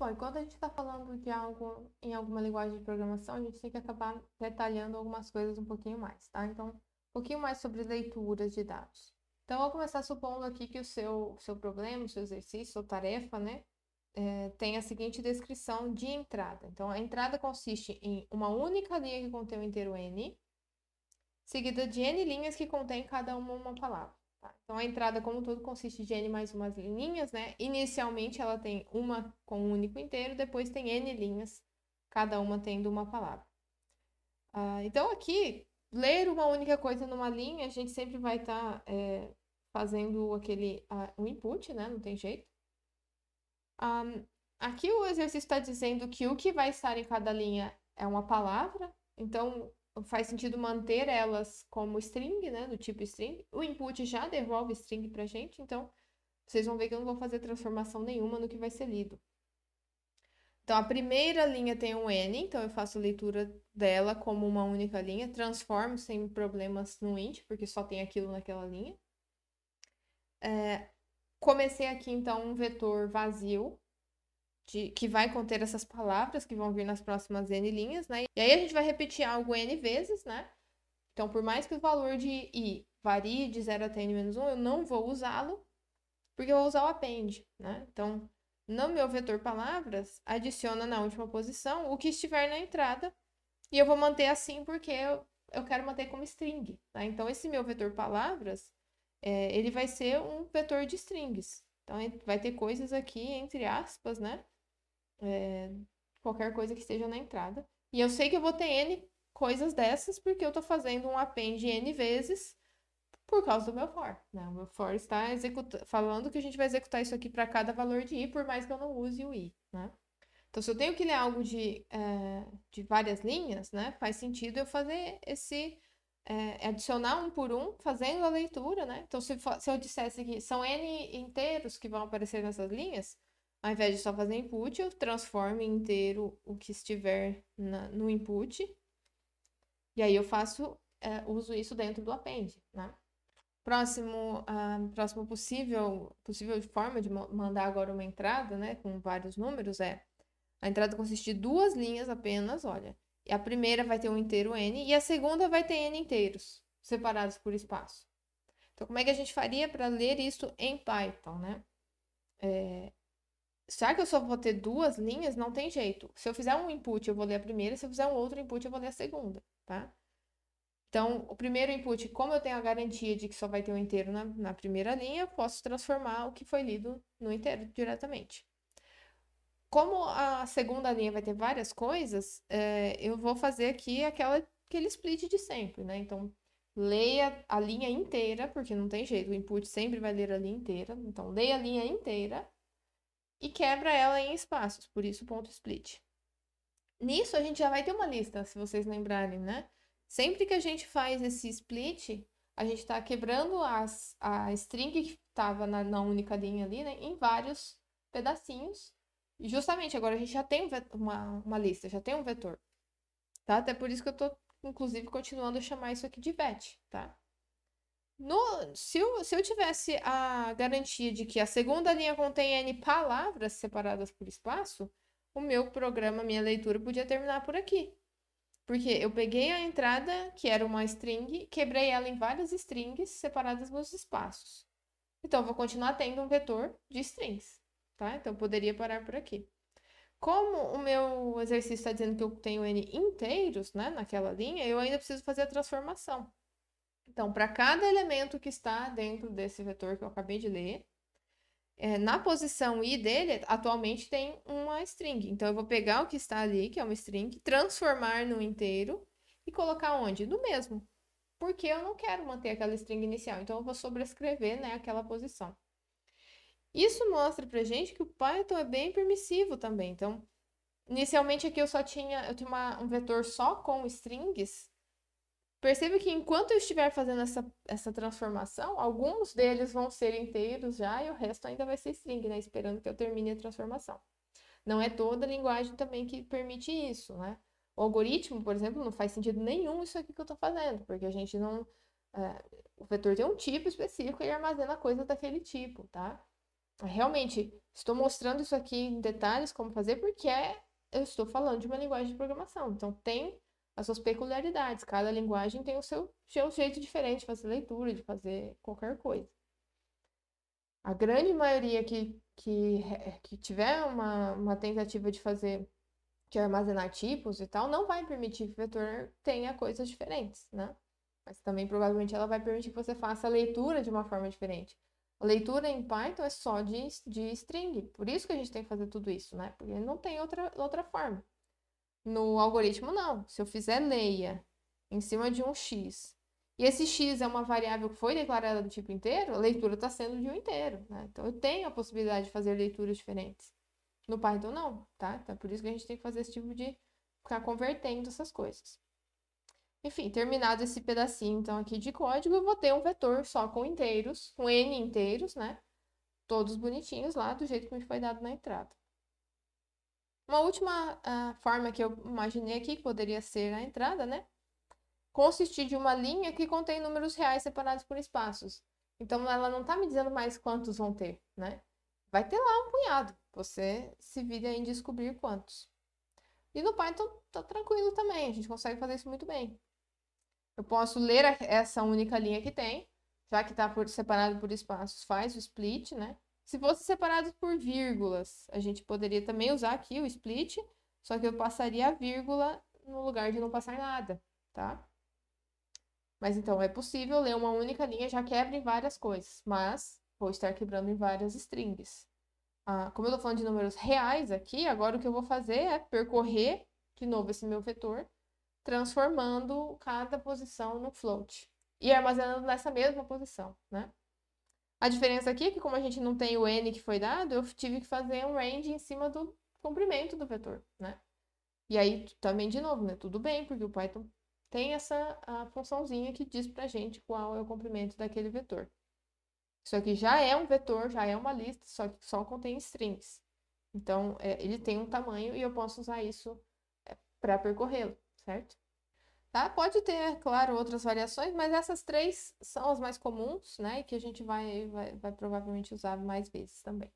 Bom, enquanto a gente está falando de algo em alguma linguagem de programação, a gente tem que acabar detalhando algumas coisas um pouquinho mais, tá? Então, um pouquinho mais sobre leituras de dados. Então, vou começar supondo aqui que o seu, seu problema, o seu exercício ou tarefa, né, é, tem a seguinte descrição de entrada. Então, a entrada consiste em uma única linha que contém o inteiro n, seguida de n linhas que contém cada uma uma palavra. Tá? Então a entrada, como todo, consiste de N mais umas linhas, né? Inicialmente ela tem uma com um único inteiro, depois tem N linhas, cada uma tendo uma palavra. Ah, então aqui, ler uma única coisa numa linha, a gente sempre vai estar tá, é, fazendo aquele uh, um input, né? Não tem jeito. Um, ah, aqui o exercício está dizendo que o que vai estar em cada linha é uma palavra, então faz sentido manter elas como string, né, do tipo string. O input já devolve string para gente, então vocês vão ver que eu não vou fazer transformação nenhuma no que vai ser lido. Então, a primeira linha tem um n, então eu faço leitura dela como uma única linha, transformo sem problemas no int, porque só tem aquilo naquela linha. É, comecei aqui, então, um vetor vazio, de, que vai conter essas palavras que vão vir nas próximas N linhas, né? E aí a gente vai repetir algo N vezes, né? Então, por mais que o valor de I varie de 0 até N menos 1, eu não vou usá-lo, porque eu vou usar o append, né? Então, no meu vetor palavras, adiciona na última posição o que estiver na entrada, e eu vou manter assim porque eu, eu quero manter como string, tá? Então, esse meu vetor palavras, é, ele vai ser um vetor de strings. Então, vai ter coisas aqui, entre aspas, né? é, qualquer coisa que esteja na entrada. E eu sei que eu vou ter N coisas dessas, porque eu estou fazendo um append N vezes por causa do meu for. Né? O meu for está falando que a gente vai executar isso aqui para cada valor de i, por mais que eu não use o i. Né? Então, se eu tenho que ler algo de, é, de várias linhas, né, faz sentido eu fazer esse... É, adicionar um por um, fazendo a leitura, né? Então, se, se eu dissesse que são N inteiros que vão aparecer nessas linhas, ao invés de só fazer input, eu transformo inteiro o que estiver na, no input. E aí eu faço, é, uso isso dentro do append, né? Próximo, ah, próxima possível, possível forma de mandar agora uma entrada, né, com vários números é a entrada consiste de duas linhas apenas, olha. E a primeira vai ter um inteiro n e a segunda vai ter n inteiros, separados por espaço. Então, como é que a gente faria para ler isso em Python, né? É, já que eu só vou ter duas linhas, não tem jeito. Se eu fizer um input, eu vou ler a primeira, se eu fizer um outro input, eu vou ler a segunda, tá? Então, o primeiro input, como eu tenho a garantia de que só vai ter um inteiro na, na primeira linha, eu posso transformar o que foi lido no inteiro diretamente. Como a segunda linha vai ter várias coisas, é, eu vou fazer aqui aquela, aquele split de sempre, né? Então, leia a linha inteira, porque não tem jeito, o input sempre vai ler a linha inteira. Então, leia a linha inteira e quebra ela em espaços, por isso ponto split. Nisso a gente já vai ter uma lista, se vocês lembrarem, né? Sempre que a gente faz esse split, a gente está quebrando as, a string que estava na, na, única linha ali, né, em vários pedacinhos. E justamente agora a gente já tem uma, uma lista, já tem um vetor. Tá? Até por isso que eu estou, inclusive, continuando a chamar isso aqui de vet, tá? No, se, eu, se eu tivesse a garantia de que a segunda linha contém N palavras separadas por espaço, o meu programa, minha leitura, podia terminar por aqui. Porque eu peguei a entrada, que era uma string, quebrei ela em várias strings separadas pelos espaços. Então, vou continuar tendo um vetor de strings, tá? Então, poderia parar por aqui. Como o meu exercício está dizendo que eu tenho N inteiros né, naquela linha, eu ainda preciso fazer a transformação. Então, para cada elemento que está dentro desse vetor que eu acabei de ler, é, na posição i dele, atualmente tem uma string. Então, eu vou pegar o que está ali, que é uma string, transformar no inteiro e colocar onde? No mesmo. Porque eu não quero manter aquela string inicial, então eu vou sobrescrever né, aquela posição. Isso mostra para gente que o Python é bem permissivo também. Então, inicialmente aqui eu só tinha, eu tinha uma, um vetor só com strings, Perceba que enquanto eu estiver fazendo essa, essa transformação, alguns deles vão ser inteiros já e o resto ainda vai ser string, né? Esperando que eu termine a transformação. Não é toda a linguagem também que permite isso, né? O algoritmo, por exemplo, não faz sentido nenhum isso aqui que eu estou fazendo, porque a gente não. É, o vetor tem um tipo específico e ele armazena coisa daquele tipo, tá? Realmente, estou mostrando isso aqui em detalhes, como fazer, porque é, eu estou falando de uma linguagem de programação. Então, tem as suas peculiaridades. Cada linguagem tem o seu, seu jeito diferente de fazer leitura, de fazer qualquer coisa. A grande maioria que, que, eh, que tiver uma, uma tentativa de fazer, de armazenar tipos e tal, não vai permitir que o vetor tenha coisas diferentes, né? Mas também provavelmente ela vai permitir que você faça a leitura de uma forma diferente. A leitura em Python é só de, de string, por isso que a gente tem que fazer tudo isso, né? Porque não tem outra, outra forma. No algoritmo, não. Se eu fizer leia em cima de um x e esse x é uma variável que foi declarada do tipo inteiro, a leitura está sendo de um inteiro. Né? Então eu tenho a possibilidade de fazer leituras diferentes. No Python, não. Tá? Então é por isso que a gente tem que fazer esse tipo de. ficar convertendo essas coisas. Enfim, terminado esse pedacinho então aqui de código, eu vou ter um vetor só com inteiros, com n inteiros, né? Todos bonitinhos lá, do jeito que me foi dado na entrada. Uma última uh, forma que eu imaginei aqui, que poderia ser a entrada, né? Consistir de uma linha que contém números reais separados por espaços. Então, ela não está me dizendo mais quantos vão ter, né? Vai ter lá um punhado. Você se vira em descobrir quantos. E no Python tá tranquilo também, a gente consegue fazer isso muito bem. Eu posso ler essa única linha que tem, já que está separado por espaços, faz o split, né? Se fosse separado por vírgulas, a gente poderia também usar aqui o split, só que eu passaria a vírgula no lugar de não passar nada, tá? Mas então é possível ler uma única linha já quebra em várias coisas, mas vou estar quebrando em várias strings. Ah, como eu estou falando de números reais aqui, agora o que eu vou fazer é percorrer de novo esse meu vetor, transformando cada posição no float e armazenando nessa mesma posição, né? A diferença aqui é que, como a gente não tem o n que foi dado, eu tive que fazer um range em cima do comprimento do vetor, né? E aí, também, de novo, né? Tudo bem, porque o Python tem essa a funçãozinha que diz pra gente qual é o comprimento daquele vetor. Isso aqui já é um vetor, já é uma lista, só que só contém strings. Então, é, ele tem um tamanho e eu posso usar isso é, para percorrê-lo, certo? Tá? Pode ter, claro, outras variações, mas essas três são as mais comuns, né? E que a gente vai, vai, vai provavelmente usar mais vezes também.